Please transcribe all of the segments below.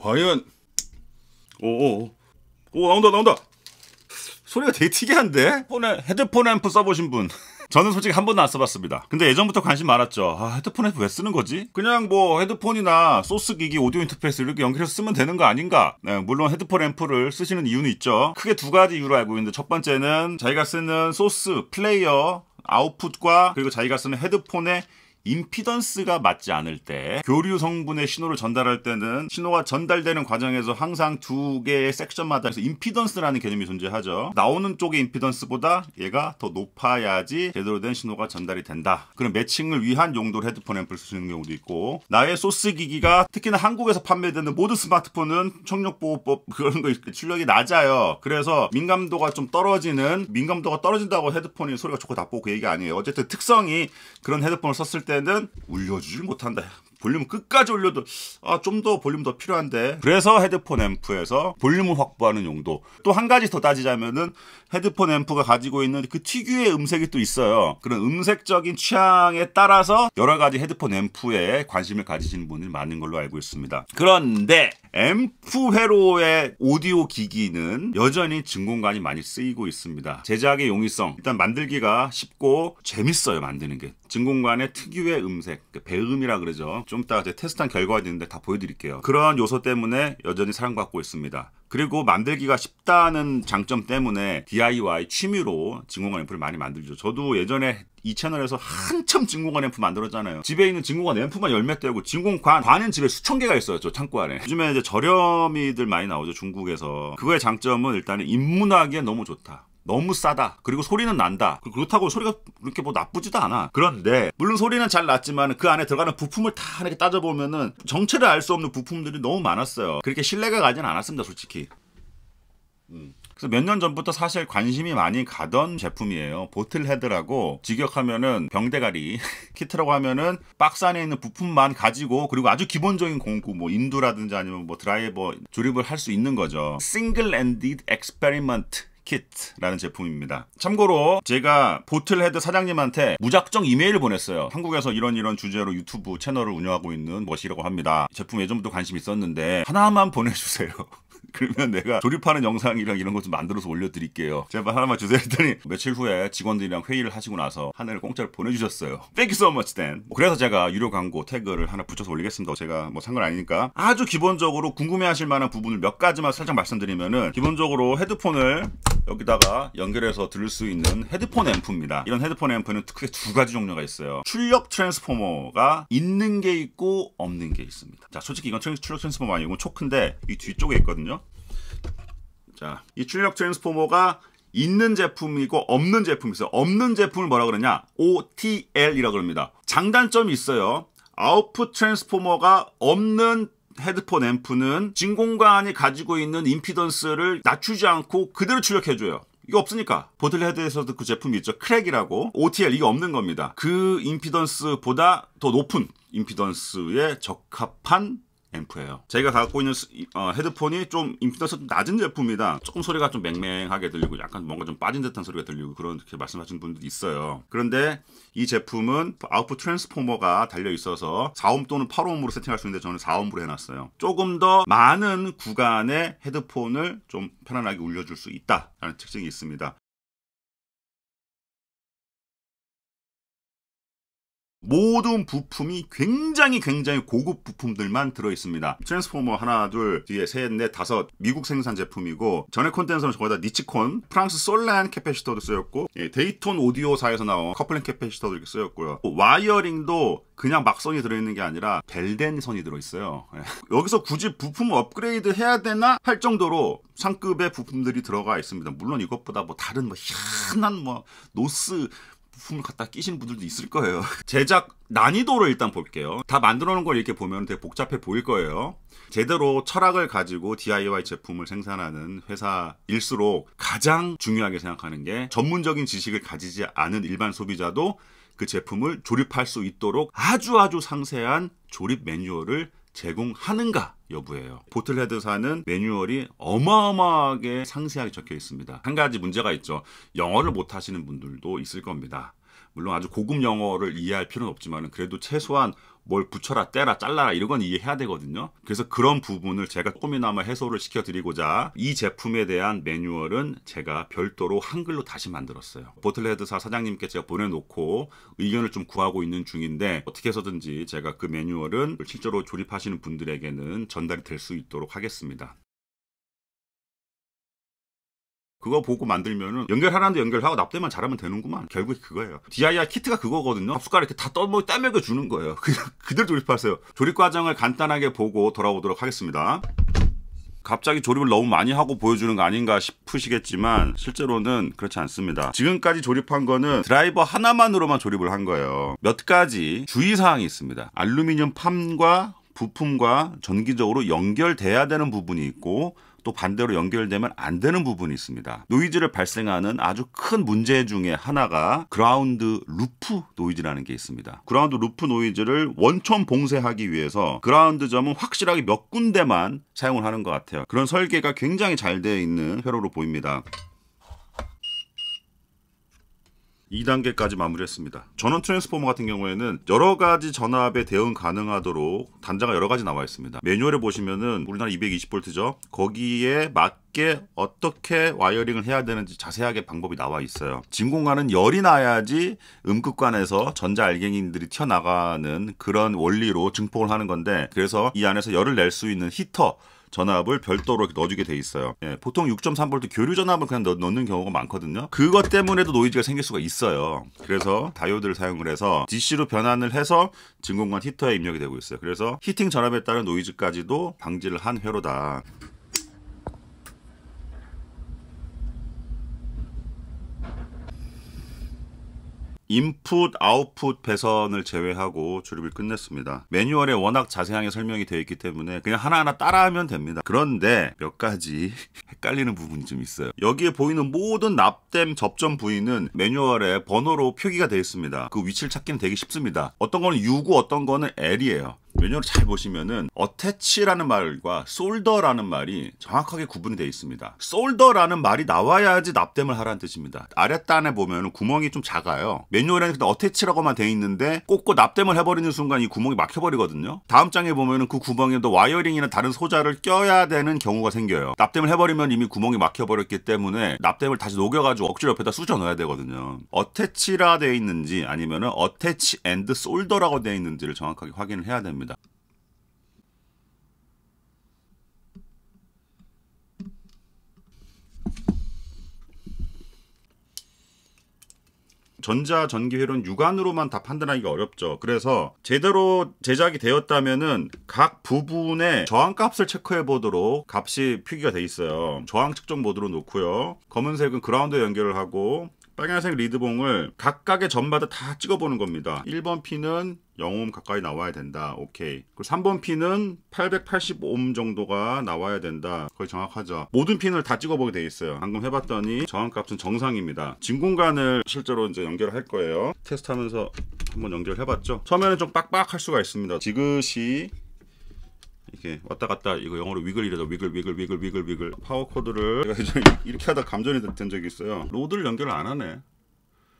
과연 오오 오 나온다 나온다 소리가 되게 특이한데 폰에 헤드폰 앰프 써보신 분 저는 솔직히 한 번도 안 써봤습니다. 근데 예전부터 관심 많았죠. 아, 헤드폰 앰프 왜 쓰는 거지? 그냥 뭐 헤드폰이나 소스 기기 오디오 인터페이스 이렇게 연결해서 쓰면 되는 거 아닌가? 네, 물론 헤드폰 앰프를 쓰시는 이유는 있죠. 크게 두 가지 이유로 알고 있는데 첫 번째는 자기가 쓰는 소스 플레이어 아웃풋과 그리고 자기가 쓰는 헤드폰의 임피던스가 맞지 않을 때 교류 성분의 신호를 전달할 때는 신호가 전달되는 과정에서 항상 두 개의 섹션마다 임피던스라는 개념이 존재하죠. 나오는 쪽의 임피던스보다 얘가 더 높아야지 제대로 된 신호가 전달이 된다. 그런 매칭을 위한 용도로 헤드폰 앰플 쓰는 경우도 있고 나의 소스 기기가 특히나 한국에서 판매되는 모든 스마트폰은 청력보호법 그런 거 출력이 낮아요. 그래서 민감도가 좀 떨어지는 민감도가 떨어진다고 헤드폰이 소리가 좋고 나쁘고 그 얘기 아니에요. 어쨌든 특성이 그런 헤드폰을 썼을 때 때는 울려주질 못한다. 볼륨 끝까지 올려도 아, 좀더 볼륨 더 필요한데 그래서 헤드폰 앰프에서 볼륨을 확보하는 용도 또 한 가지 더 따지자면은 헤드폰 앰프가 가지고 있는 그 특유의 음색이 또 있어요 그런 음색적인 취향에 따라서 여러 가지 헤드폰 앰프에 관심을 가지시는 분들이 많은 걸로 알고 있습니다 그런데 앰프 회로의 오디오 기기는 여전히 증공관이 많이 쓰이고 있습니다 제작의 용이성 일단 만들기가 쉽고 재밌어요 만드는 게 진공관의 특유의 음색, 그 배음이라 그러죠. 좀 이따 이제 테스트한 결과가 있는데 다 보여드릴게요. 그러한 요소 때문에 여전히 사랑받고 있습니다. 그리고 만들기가 쉽다는 장점 때문에 DIY 취미로 진공관 앰프를 많이 만들죠. 저도 예전에 이 채널에서 한참 진공관 앰프 만들었잖아요. 집에 있는 진공관 앰프만 열몇 대고 진공관 관은 집에 수천 개가 있어요. 저 창고 안에. 요즘에 이제 저렴이들 많이 나오죠. 중국에서. 그거의 장점은 일단은 인문학에 너무 좋다. 너무 싸다. 그리고 소리는 난다. 그, 그렇다고 소리가 그렇게 뭐 나쁘지도 않아. 그런데 물론 소리는 잘 났지만 그 안에 들어가는 부품을 다 이렇게 따져보면은 정체를 알 수 없는 부품들이 너무 많았어요. 그렇게 신뢰가 가진 않았습니다, 솔직히. 음. 그래서 몇 년 전부터 사실 관심이 많이 가던 제품이에요. 보틀헤드라고 직역하면은 병대가리 키트라고 하면은 박스 안에 있는 부품만 가지고 그리고 아주 기본적인 공구 뭐 인두라든지 아니면 뭐 드라이버 조립을 할 수 있는 거죠. 싱글 엔디드 엑스페리먼트 키트라는 제품입니다. 참고로 제가 보틀헤드 사장님한테 무작정 이메일을 보냈어요. 한국에서 이런 이런 주제로 유튜브 채널을 운영하고 있는 멋이라고 합니다. 제품 예전부터 관심 있었는데 하나만 보내주세요. 그러면 내가 조립하는 영상이랑 이런 것좀 만들어서 올려드릴게요. 제발 하나만 주세요 했더니 며칠 후에 직원들이랑 회의를 하시고 나서 하늘을 공짜로 보내주셨어요. Thank you so much, Dan. 뭐 그래서 제가 유료 광고 태그를 하나 붙여서 올리겠습니다. 제가 뭐 상관 아니니까. 아주 기본적으로 궁금해하실 만한 부분을 몇 가지만 살짝 말씀드리면은 기본적으로 헤드폰을 여기다가 연결해서 들을 수 있는 헤드폰 앰프입니다. 이런 헤드폰 앰프는 크게 두 가지 종류가 있어요. 출력 트랜스포머가 있는 게 있고 없는 게 있습니다. 자, 솔직히 이건 출력 트랜스포머 아니고 뭐 초크인데 이 뒤쪽에 있거든요. 자, 이 출력 트랜스포머가 있는 제품이고 없는 제품이 있어요. 없는 제품을 뭐라 그러냐? OTL이라고 그럽니다. 장단점이 있어요. 아웃풋 트랜스포머가 없는 헤드폰 앰프는 진공관이 가지고 있는 임피던스를 낮추지 않고 그대로 출력해줘요. 이거 없으니까 보틀헤드에서도 그 제품이 있죠 크랙이라고 OTL 이게 없는 겁니다 그 임피던스보다 더 높은 임피던스에 적합한 앰프예요. 제가 갖고 있는 어, 헤드폰이 좀 임피던스 좀 낮은 제품이다. 조금 소리가 좀 맹맹하게 들리고 약간 뭔가 좀 빠진 듯한 소리가 들리고 그런 이렇게 말씀하시는 분들도 있어요. 그런데 이 제품은 아웃풋 트랜스포머가 달려 있어서 4옴 또는 8옴으로 세팅할 수 있는데 저는 4옴으로 해놨어요. 조금 더 많은 구간의 헤드폰을 좀 편안하게 울려줄 수 있다라는 특징이 있습니다. 모든 부품이 굉장히 굉장히 고급 부품들만 들어있습니다. 트랜스포머 하나, 둘, 뒤에 셋, 넷, 다섯 미국 생산 제품이고 전에 콘텐서는 거의 다 니치콘, 프랑스 솔란 캐패시터도 쓰였고 예, 데이톤 오디오사에서 나온 커플링 캐패시터도 이렇게 쓰였고요. 뭐 와이어링도 그냥 막선이 들어있는 게 아니라 벨덴 선이 들어있어요. 예. 여기서 굳이 부품 업그레이드 해야 되나 할 정도로 상급의 부품들이 들어가 있습니다. 물론 이것보다 뭐 다른 뭐 희한한 뭐 노스 부품을 갖다 끼시는 분들도 있을 거예요. 제작 난이도를 일단 볼게요. 다 만들어 놓은 걸 이렇게 보면 되게 복잡해 보일 거예요. 제대로 철학을 가지고 DIY 제품을 생산하는 회사일수록 가장 중요하게 생각하는 게 전문적인 지식을 가지지 않은 일반 소비자도 그 제품을 조립할 수 있도록 아주 아주 상세한 조립 매뉴얼을 제공하는가 여부예요. 보틀헤드사는 매뉴얼이 어마어마하게 상세하게 적혀 있습니다. 한 가지 문제가 있죠. 영어를 못하시는 분들도 있을 겁니다. 물론 아주 고급 영어를 이해할 필요는 없지만 그래도 최소한 뭘 붙여라 떼라 잘라라 이런 건 이해해야 되거든요 그래서 그런 부분을 제가 조금이나마 해소를 시켜 드리고자 이 제품에 대한 매뉴얼은 제가 별도로 한글로 다시 만들었어요 보틀헤드사 사장님께 제가 보내놓고 의견을 좀 구하고 있는 중인데 어떻게 해서든지 제가 그 매뉴얼은 실제로 조립하시는 분들에게는 전달이 될 수 있도록 하겠습니다 그거 보고 만들면은 연결하라는데 연결하고 납땜만 잘하면 되는구만. 결국 그거예요. DIR 키트가 그거거든요. 숟가락에다 떠먹, 떠먹여 뭐 주는 거예요. 그냥 그대로 조립하세요. 조립 과정을 간단하게 보고 돌아오도록 하겠습니다. 갑자기 조립을 너무 많이 하고 보여주는 거 아닌가 싶으시겠지만 실제로는 그렇지 않습니다. 지금까지 조립한 거는 드라이버 하나만으로만 조립을 한 거예요. 몇 가지 주의사항이 있습니다. 알루미늄 판과 부품과 전기적으로 연결돼야 되는 부분이 있고 또 반대로 연결되면 안 되는 부분이 있습니다. 노이즈를 발생하는 아주 큰 문제 중에 하나가 그라운드 루프 노이즈라는 게 있습니다. 그라운드 루프 노이즈를 원천 봉쇄하기 위해서 그라운드 점은 확실하게 몇 군데만 사용을 하는 것 같아요. 그런 설계가 굉장히 잘 되어 있는 회로로 보입니다. 2단계까지 마무리했습니다. 전원 트랜스포머 같은 경우에는 여러 가지 전압에 대응 가능하도록 단자가 여러 가지 나와 있습니다. 매뉴얼에 보시면은 우리나라 220V죠. 거기에 맞게 어떻게 와이어링을 해야 되는지 자세하게 방법이 나와 있어요. 진공관은 열이 나야지 음극관에서 전자 알갱이들이 튀어나가는 그런 원리로 증폭을 하는 건데 그래서 이 안에서 열을 낼 수 있는 히터 전압을 별도로 넣어주게 돼 있어요. 예, 보통 6.3V 교류 전압을 그냥 넣, 는 경우가 많거든요. 그것 때문에도 노이즈가 생길 수가 있어요. 그래서 다이오드를 사용을 해서 DC로 변환을 해서 진공관 히터에 입력이 되고 있어요. 그래서 히팅 전압에 따른 노이즈까지도 방지를 한 회로다. 인풋 아웃풋 배선을 제외하고 조립을 끝냈습니다. 매뉴얼에 워낙 자세하게 설명이 되어 있기 때문에 그냥 하나하나 따라하면 됩니다. 그런데 몇 가지 헷갈리는 부분이 좀 있어요. 여기에 보이는 모든 납땜 접점 부위는 매뉴얼에 번호로 표기가 되어 있습니다. 그 위치를 찾기는 되게 쉽습니다. 어떤 거는 U고 어떤 거는 L이에요. 매뉴얼 잘 보시면은 어태치라는 말과 솔더라는 말이 정확하게 구분이 되어 있습니다. 솔더라는 말이 나와야지 납땜을 하라는 뜻입니다. 아랫단에 보면 구멍이 좀 작아요. 매뉴얼에는 그냥 어태치라고만 되어 있는데 꽂고 납땜을 해버리는 순간 이 구멍이 막혀버리거든요. 다음 장에 보면은 그 구멍에 도 와이어링이나 다른 소자를 껴야 되는 경우가 생겨요. 납땜을 해버리면 이미 구멍이 막혀버렸기 때문에 납땜을 다시 녹여가지고 억지로 옆에다 쑤셔 넣어야 되거든요. 어태치라 되어 있는지 아니면은 어태치 앤드 솔더라고 되어 있는지를 정확하게 확인을 해야 됩니다. 겁니다. 전자 전기 회로는 육안으로만 다 판단하기가 어렵죠. 그래서 제대로 제작이 되었다면은 각 부분의 저항 값을 체크해 보도록 값이 표기가 돼 있어요. 저항 측정 모드로 놓고요. 검은색은 그라운드 연결을 하고 빨간색 리드봉을 각각의 점마다 다 찍어보는 겁니다. 1번 핀은 0옴 가까이 나와야 된다. 오케이. 그리고 3번 핀은 885옴 정도가 나와야 된다. 거의 정확하죠. 모든 핀을 다 찍어보게 돼 있어요. 방금 해봤더니 저항값은 정상입니다. 진공관을 실제로 이제 연결할 거예요. 테스트하면서 한번 연결해봤죠. 처음에는 좀 빡빡할 수가 있습니다. 지그시 이렇게 왔다 갔다 이거 영어로 위글이래서 위글 위글 위글 위글 위글 파워 코드를 이렇게 하다 감전이 된 적이 있어요 로드를 연결을 안 하네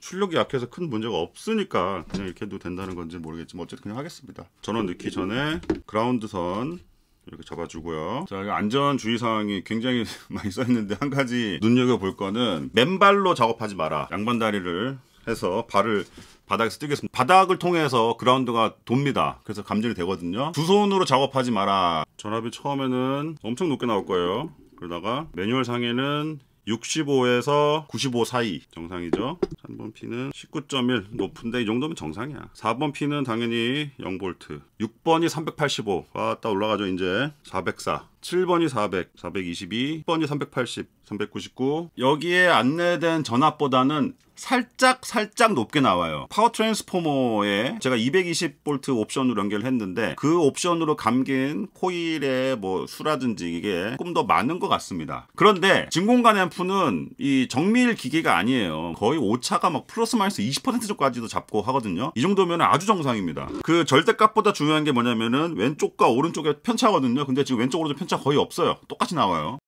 출력이 약해서 큰 문제가 없으니까 그냥 이렇게 해도 된다는 건지 모르겠지만 어쨌든 그냥 하겠습니다 전원 넣기 전에 그라운드선 이렇게 잡아주고요 자 안전 주의사항이 굉장히 많이 써있는데 한 가지 눈여겨볼 거는 맨발로 작업하지 마라 양반 다리를 해서 발을 바닥에서 뜨겠습니다. 바닥을 통해서 그라운드가 돕니다. 그래서 감질이 되거든요. 두 손으로 작업하지 마라. 전압이 처음에는 엄청 높게 나올 거예요. 그러다가 매뉴얼 상에는 65에서 95 사이 정상이죠 3번 피는 19.1 높은데 이 정도면 정상이야 4번 피는 당연히 0볼트 6번이 385 왔다 올라가죠 이제 404 7번이 400, 422, 10번이 380, 399. 여기에 안내된 전압보다는 살짝 살짝 높게 나와요. 파워 트랜스포머에 제가 220V 옵션으로 연결했는데 그 옵션으로 감긴 코일의 뭐 수라든지 이게 조금 더 많은 것 같습니다. 그런데 진공관 앰프는 이 정밀 기계가 아니에요. 거의 오차가 막 플러스 마이너스 20%까지도 잡고 하거든요. 이 정도면 아주 정상입니다. 그 절대값보다 중요한 게 뭐냐면은 왼쪽과 오른쪽에 편차거든요. 근데 지금 왼쪽으로도 편차 숫자 거의 없어요. 똑같이 나와요.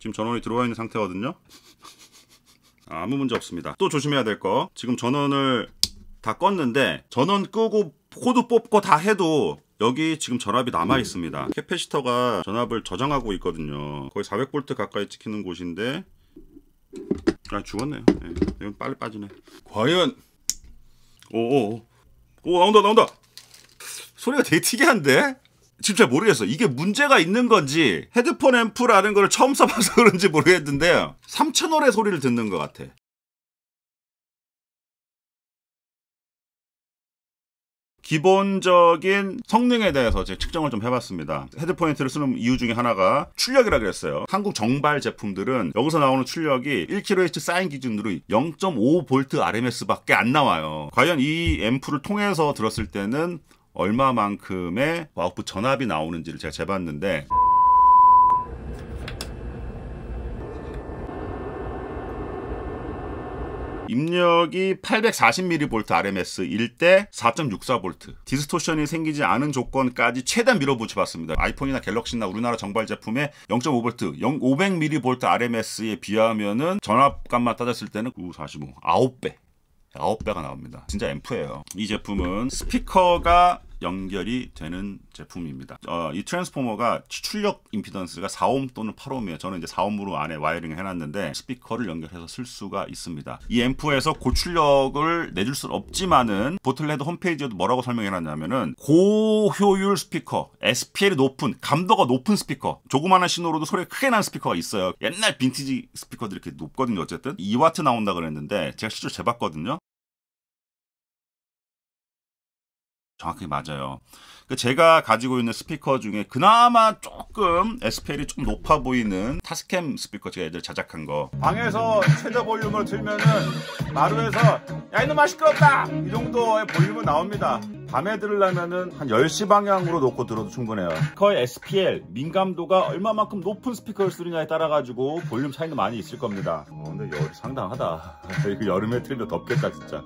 지금 전원이 들어와 있는 상태거든요. 아무 문제 없습니다. 또 조심해야 될 거. 지금 전원을 다 껐는데 전원 끄고 코드 뽑고 다 해도 여기 지금 전압이 남아 있습니다. 캐패시터가 전압을 저장하고 있거든요. 거의 400V 가까이 찍히는 곳인데 아 죽었네요. 네, 이건 빨리 빠지네. 과연 오오오 오 나온다 나온다 소리가 되게 특이한데? 지금 잘 모르겠어. 이게 문제가 있는 건지 헤드폰 앰프라는 걸 처음 써봐서 그런지 모르겠는데 3 0 0 0널의 소리를 듣는 것 같아. 기본적인 성능에 대해서 제 측정을 좀 해봤습니다. 헤드포인트를 쓰는 이유 중에 하나가 출력이라 그랬어요. 한국 정발 제품들은 여기서 나오는 출력이 1kHz 사인 기준으로 0.5V RMS밖에 안 나와요. 과연 이 앰프를 통해서 들었을 때는 얼마만큼의 와우프 전압이 나오는지를 제가 재봤는데 입력이 840mV RMS일 때 4.64V 디스토션이 생기지 않은 조건까지 최대한 밀어붙여 봤습니다. 아이폰이나 갤럭시나 우리나라 정발 제품의 0.5V 500mV RMS에 비하면은 전압값만 따졌을 때는 945 9배 9배가 나옵니다. 진짜 앰프예요. 이 제품은 스피커가 연결이 되는 제품입니다. 어, 이 트랜스포머가 출력 임피던스가 4옴 또는 8옴이에요. 저는 이제 4옴으로 안에 와이링을 해놨는데 스피커를 연결해서 쓸 수가 있습니다. 이 앰프에서 고출력을 내줄 수는 없지만은 보틀헤드 홈페이지에도 뭐라고 설명해놨냐면은 고효율 스피커, SPL이 높은 감도가 높은 스피커, 조그마한 신호로도 소리가 크게 난 스피커가 있어요. 옛날 빈티지 스피커들이 이렇게 높거든요. 어쨌든 2와트 나온다 그랬는데 제가 실제로 재봤거든요. 정확하게 맞아요. 그 제가 가지고 있는 스피커 중에 그나마 조금 SPL이 좀 높아 보이는 타스캠 스피커 제가 애들 자작한 거. 방에서 최저 볼륨을 틀면은 마루에서 야 이놈아 시끄럽다! 이 정도의 볼륨은 나옵니다. 밤에 들으려면은 한 10시 방향으로 놓고 들어도 충분해요. 스피커의 SPL 민감도가 얼마만큼 높은 스피커를 쓰느냐에 따라 가지고 볼륨 차이는 많이 있을 겁니다. 어, 근데 열 상당하다. 그 여름에 틀면 덥겠다 진짜.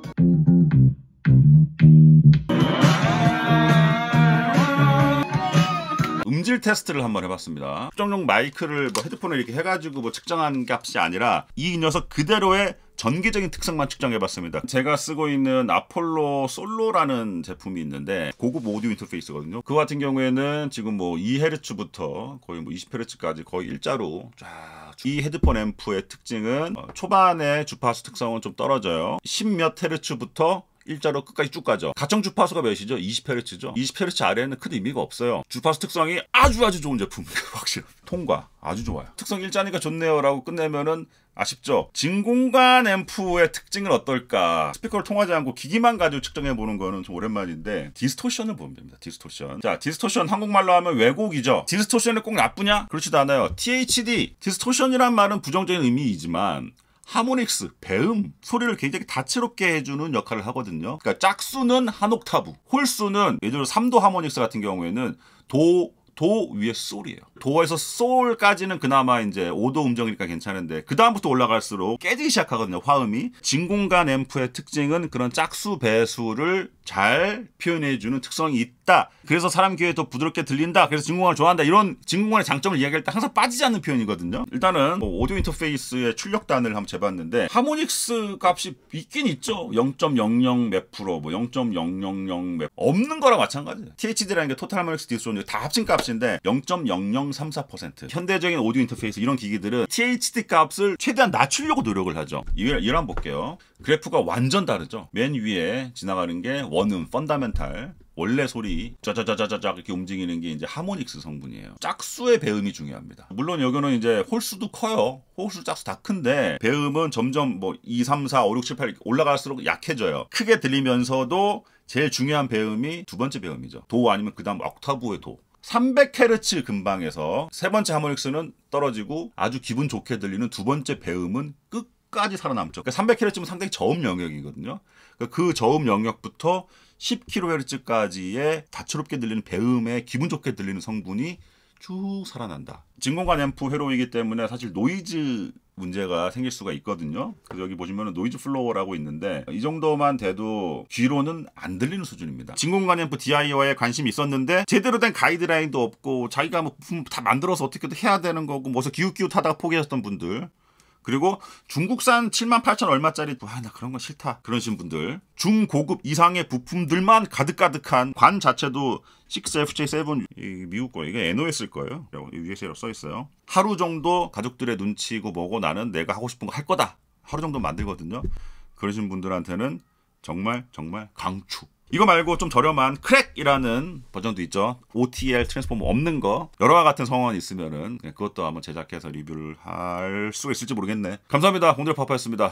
품질 테스트를 한번 해봤습니다. 특정용 마이크를 뭐 헤드폰을 이렇게 해가지고 뭐측정한 값이 아니라 이 녀석 그대로의 전기적인 특성만 측정해봤습니다. 제가 쓰고 있는 아폴로 솔로라는 제품이 있는데 고급 오디오 인터페이스거든요. 그 같은 경우에는 지금 뭐 2Hz부터 거의 뭐 20Hz까지 거의 일자로 쫙. 이 헤드폰 앰프의 특징은 초반에 주파수 특성은 좀 떨어져요. 10몇 Hz부터 일자로 끝까지 쭉 가죠. 가청 주파수가 몇이죠? 20Hz죠. 20Hz 아래에는 큰 의미가 없어요. 주파수 특성이 아주 아주 좋은 제품. 확실히 통과 아주 좋아요. 특성 일자니까 좋네요라고 끝내면은 아쉽죠. 진공관 앰프의 특징은 어떨까? 스피커를 통하지 않고 기기만 가지고 측정해 보는 거는 좀 오랜만인데 디스토션을 보면 됩니다. 디스토션. 자, 디스토션 한국말로 하면 왜곡이죠. 디스토션이 꼭 나쁘냐? 그렇지도 않아요. THD 디스토션이란 말은 부정적인 의미이지만 하모닉스, 배음, 소리를 굉장히 다채롭게 해주는 역할을 하거든요. 그러니까 짝수는 한 옥타브, 홀수는 예를 들어 3도 하모닉스 같은 경우에는 도, 도 위에 솔이에요. 도어에서 소울까지는 그나마 이제 5도 음정이니까 괜찮은데 그 다음부터 올라갈수록 깨지기 시작하거든요 화음이 진공관 앰프의 특징은 그런 짝수 배수를 잘 표현해주는 특성이 있다 그래서 사람 귀에 더 부드럽게 들린다 그래서 진공관을 좋아한다 이런 진공관의 장점을 이야기할 때 항상 빠지지 않는 표현이거든요 일단은 뭐 오디오 인터페이스의 출력단을 한번 재봤는데 하모닉스 값이 있긴 있죠 0.00 몇 프로 뭐 0.000몇 없는 거랑 마찬가지예요 THD라는 게 토탈 하모닉스 디스존다 온 합친 값인데 0.00 0.34%. 현대적인 오디오 인터페이스 이런 기기들은 THD 값을 최대한 낮추려고 노력을 하죠. 이걸 한번 볼게요. 그래프가 완전 다르죠. 맨 위에 지나가는 게 원음, 펀다멘탈. 원래 소리 짜자자자자자 이렇게 움직이는 게 이제 하모닉스 성분이에요. 짝수의 배음이 중요합니다. 물론 여기는 이제 홀수도 커요. 홀수 짝수 다 큰데 배음은 점점 뭐 2, 3, 4, 5, 6, 7, 8 올라갈수록 약해져요. 크게 들리면서도 제일 중요한 배음이 두 번째 배음이죠. 도 아니면 그다음 억타브의 도. 300Hz 근방에서 세 번째 하모닉스는 떨어지고 아주 기분 좋게 들리는 두 번째 배음은 끝까지 살아남죠. 그러니까 300Hz면 상당히 저음 영역이거든요. 그러니까 그 저음 영역부터 10kHz까지의 다채롭게 들리는 배음에 기분 좋게 들리는 성분이 쭉 살아난다. 진공관 앰프 회로이기 때문에 사실 노이즈 문제가 생길 수가 있거든요. 그래서 여기 보시면 노이즈 플로어라고 있는데 이 정도만 돼도 귀로는 안 들리는 수준입니다. 진공관 앰프 DIY에 관심이 있었는데 제대로 된 가이드라인도 없고 자기가 뭐다 만들어서 어떻게든 해야 되는 거고 뭐서 기웃기웃하다가 포기하셨던 분들 그리고 중국산 7만 8천 얼마짜리 아 나 그런 거 싫다 그러신 분들 중고급 이상의 부품들만 가득가득한 관 자체도 6FJ7 미국 거 이게 NOS일 거예요 USA로 써 있어요 하루 정도 가족들의 눈치고 뭐고 나는 내가 하고 싶은 거 할 거다 하루 정도 만들거든요 그러신 분들한테는 정말 정말 강추 이거 말고 좀 저렴한 크랙이라는 버전도 있죠. OTL 트랜스포머 없는 거 여러와 같은 성원 있으면은 그것도 한번 제작해서 리뷰를 할 수 있을지 모르겠네. 감사합니다. 공들 파파였습니다.